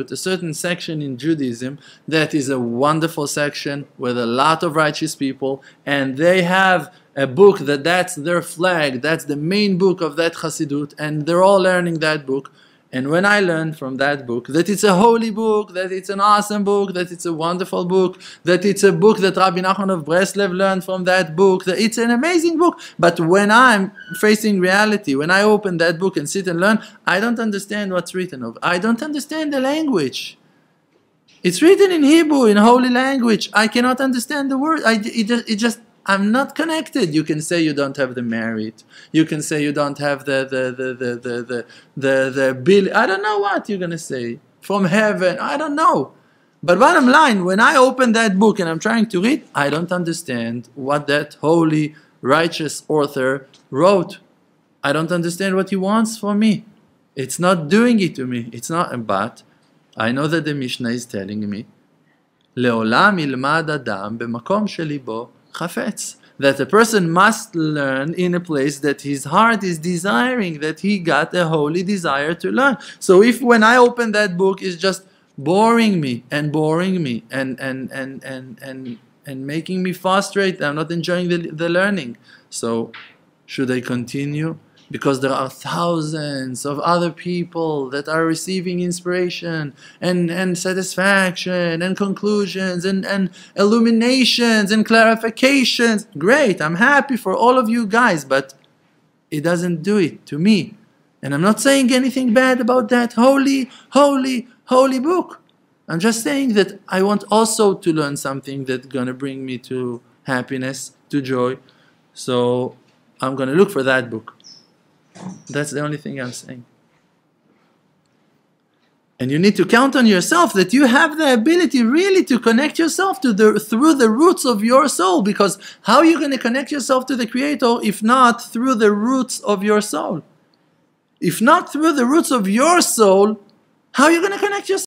a certain section in Judaism that is a wonderful section with a lot of righteous people, and they have a book that that's their flag, that's the main book of that Hasidut, and they're all learning that book. And when I learned from that book that it's a holy book, that it's an awesome book, that it's a wonderful book, that it's a book that Rabbi Nachman of Breslev learned from that book, that it's an amazing book. But when I'm facing reality, when I open that book and sit and learn, I don't understand what's written of. I don't understand the language. It's written in Hebrew, in holy language. I cannot understand the word. I, it, it just I'm not connected. You can say you don't have the merit. You can say you don't have the the the the the the the, bill. I don't know what you're gonna say from heaven. I don't know. But bottom line, when I open that book and I'm trying to read, I don't understand what that holy, righteous author wrote. I don't understand what he wants for me. It's not doing it to me. It's not. But I know that the Mishnah is telling me, "Leolam ילמד be'makom במקום שליבו chafetz. That a person must learn in a place that his heart is desiring, that he got a holy desire to learn. So if when I open that book, it's just boring me and boring me and and and and and and making me frustrated. I'm not enjoying the, the learning. So should I continue? because there are thousands of other people that are receiving inspiration and, and satisfaction and conclusions and, and illuminations and clarifications. Great, I'm happy for all of you guys, but it doesn't do it to me. And I'm not saying anything bad about that holy, holy, holy book. I'm just saying that I want also to learn something that's going to bring me to happiness, to joy. So I'm going to look for that book. That's the only thing I'm saying. And you need to count on yourself that you have the ability really to connect yourself to the through the roots of your soul. Because how are you going to connect yourself to the Creator if not through the roots of your soul? If not through the roots of your soul, how are you going to connect yourself?